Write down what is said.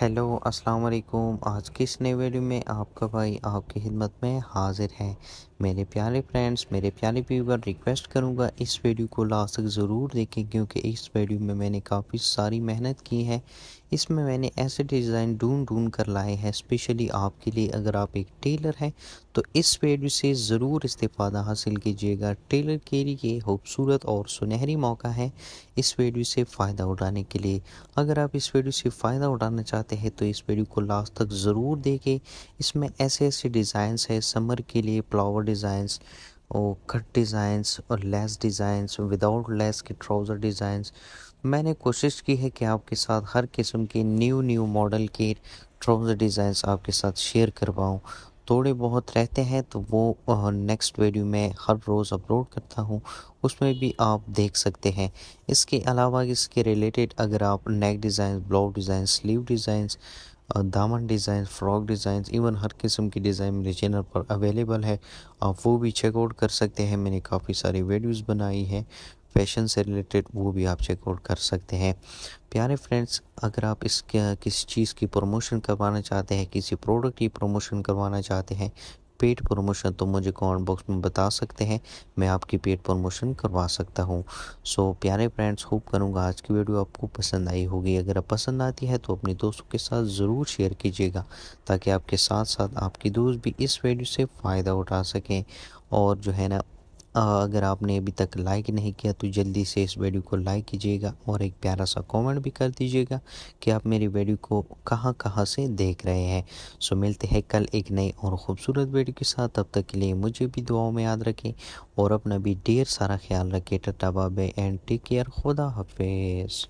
hello अस्सलाम वालेकुम आज की इस नए वीडियो में आपका भाई आपकी खिदमत में हाजिर है मेरे प्यारे फ्रेंड्स मेरे प्यारे व्यूवर रिक्वेस्ट करूंगा इस वीडियो को लास्ट तक ज़रूर देखें क्योंकि इस वीडियो में मैंने काफ़ी सारी मेहनत की है इसमें मैंने ऐसे डिज़ाइन ढूंढ ढूंढ कर लाए हैं स्पेशली आपके लिए अगर आप एक टेलर हैं तो इस वीडियो से ज़रूर इस्तेफादा हासिल कीजिएगा टेलर के लिए खूबसूरत और सुनहरी मौका है इस वीडियो से फ़ायदा उठाने के लिए अगर आप इस वीडियो से फ़ायदा उठाना चाहते चाहते हैं तो इस वीडियो को लास्ट तक ज़रूर देखें इसमें ऐसे ऐसे डिज़ाइंस है समर के लिए फ्लावर डिज़ाइंस और कट डिज़ाइंस और लेस डिज़ाइंस विदाउट लेस के ट्राउज़र डिज़ाइंस मैंने कोशिश की है कि आपके साथ हर किस्म के न्यू न्यू मॉडल के ट्राउज़र डिज़ाइंस आपके साथ शेयर करवाऊँ थोड़े बहुत रहते हैं तो वो नेक्स्ट वीडियो में हर रोज़ अपलोड करता हूँ उसमें भी आप देख सकते हैं इसके अलावा इसके रिलेटेड अगर आप neck design blouse design sleeve designs दामन डिज़ाइन फ्रॉक डिज़ाइन इवन हर किस्म की डिज़ाइन मेरे चैनल पर अवेलेबल है आप वो भी चेकआउट कर सकते हैं मैंने काफ़ी सारी वीडियोज़ बनाई है फैशन से रिलेटेड वो भी आप चेकआउट कर सकते हैं प्यारे फ्रेंड्स अगर आप इस किसी चीज़ की प्रमोशन करवाना चाहते हैं किसी प्रोडक्ट की प्रमोशन करवाना चाहते हैं पेड प्रमोशन तो मुझे कमेंट बॉक्स में बता सकते हैं मैं आपकी पेड प्रमोशन करवा सकता हूँ सो so, प्यारे फ्रेंड्स होप करूँगा आज की वीडियो आपको पसंद आई होगी अगर आप पसंद आती है तो अपने दोस्तों के साथ ज़रूर शेयर कीजिएगा ताकि आपके साथ साथ आपकी दोस्त भी इस वीडियो से फ़ायदा उठा सकें और जो है ना अगर आपने अभी तक लाइक नहीं किया तो जल्दी से इस वीडियो को लाइक कीजिएगा और एक प्यारा सा कमेंट भी कर दीजिएगा कि आप मेरी वीडियो को कहां कहां से देख रहे हैं सो मिलते हैं कल एक नई और ख़ूबसूरत वीडियो के साथ तब तक के लिए मुझे भी दुआओं में याद रखें और अपना भी ढेर सारा ख्याल रखें टटा बाबे एंड टेक केयर खुदा हाफिज़